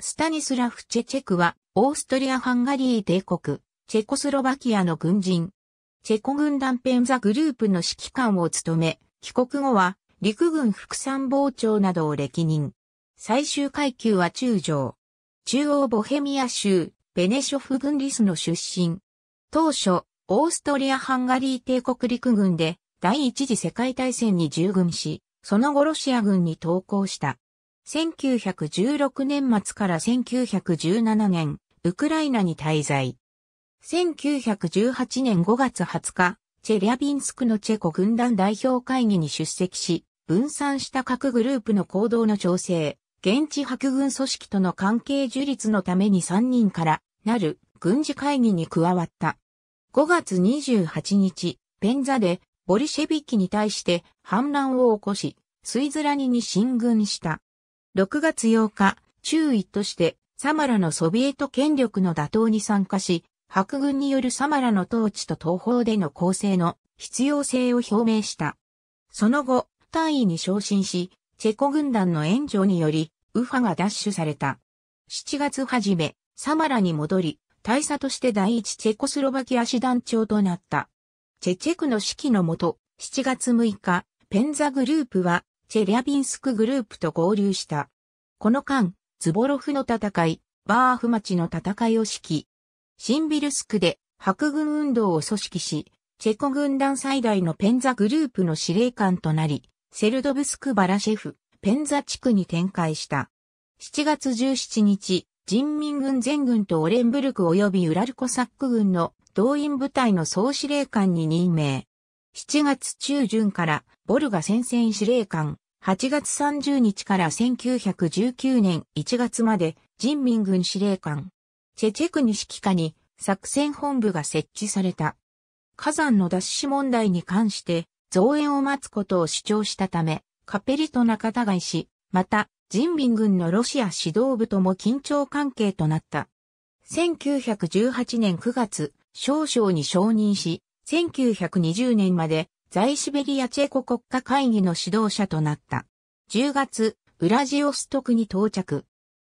スタニスラフ・チェチェクは、オーストリア・ハンガリー帝国、チェコスロバキアの軍人。チェコ軍団ペンザグループの指揮官を務め、帰国後は、陸軍副参謀長などを歴任。最終階級は中将。中央ボヘミア州、ベネショフ軍リスの出身。当初、オーストリア・ハンガリー帝国陸軍で、第一次世界大戦に従軍し、その後ロシア軍に投降した。1916年末から1917年、ウクライナに滞在。1918年5月20日、チェリャビンスクのチェコ軍団代表会議に出席し、分散した各グループの行動の調整、現地白軍組織との関係樹立のために3人からなる軍事会議に加わった。5月28日、ペンザでボリシェビキに対して反乱を起こし、スイズラニに進軍した。6月8日、中尉としてサマラのソビエト権力の打倒に参加し、白軍によるサマラの統治と東方での構成の必要性を表明した。その後、単位に昇進し、チェコ軍団の援助により、ウファが奪取された。7月初め、サマラに戻り、大佐として第一チェコスロバキア師団長となった。チェチェクの指揮のもと、7月6日、ペンザグループはチェリャビンスクグループと合流した。この間、ズボロフの戦い、バーフ町の戦いを指揮。シンビルスクで白軍運動を組織し、チェコ軍団最大のペンザグループの司令官となり、セルドブスクバラシェフ、ペンザ地区に展開した。7月17日、人民軍全軍とオレンブルク及びウラルコサック軍の動員部隊の総司令官に任命。7月中旬からボルガ戦線司令官、8月30日から1919年1月まで人民軍司令官、チェチェクニ指揮下に作戦本部が設置された。火山の脱死問題に関して増援を待つことを主張したため、カペリと仲違いし、また人民軍のロシア指導部とも緊張関係となった。1918年9月、少将に承認し、1920年まで在シベリアチェコ国家会議の指導者となった。10月、ウラジオストクに到着。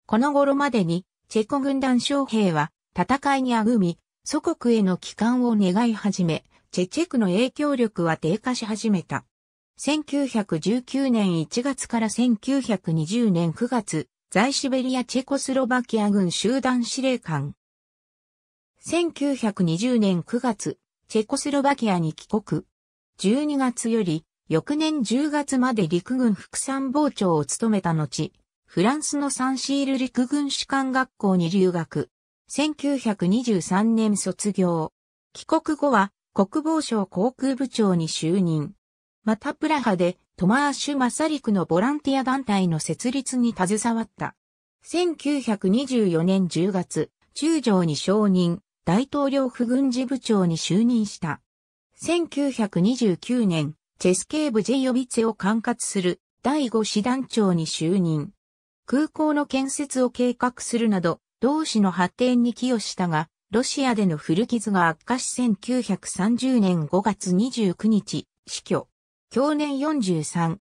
この頃までに、チェコ軍団将兵は戦いにあぐみ、祖国への帰還を願い始め、チェチェクの影響力は低下し始めた。1919年1月から1920年9月、在シベリアチェコスロバキア軍集団司令官。1920年9月、チェコスロバキアに帰国。12月より、翌年10月まで陸軍副参謀長を務めた後、フランスのサンシール陸軍士官学校に留学。1923年卒業。帰国後は国防省航空部長に就任。またプラハでトマーシュ・マサリクのボランティア団体の設立に携わった。1924年10月、中将に承認。大統領府軍事部長に就任した。1929年、チェスケーブ・ジェイオビツェを管轄する第5師団長に就任。空港の建設を計画するなど、同志の発展に寄与したが、ロシアでの古傷が悪化し1930年5月29日、死去。去年43。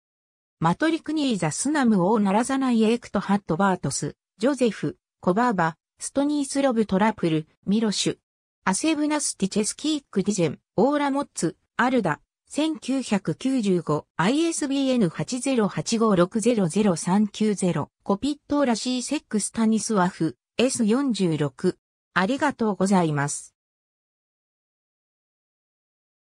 マトリクニーザ・スナム・オー・ナラザナイ・エクト・ハット・バートス、ジョゼフ、コバーバ、ストニースロブトラプル、ミロシュ、アセブナスティチェスキークディジェン、オーラモッツ、アルダ、1995 ISBN 8085600390コピットーラシーセックスタニスワフ S46 ありがとうございます。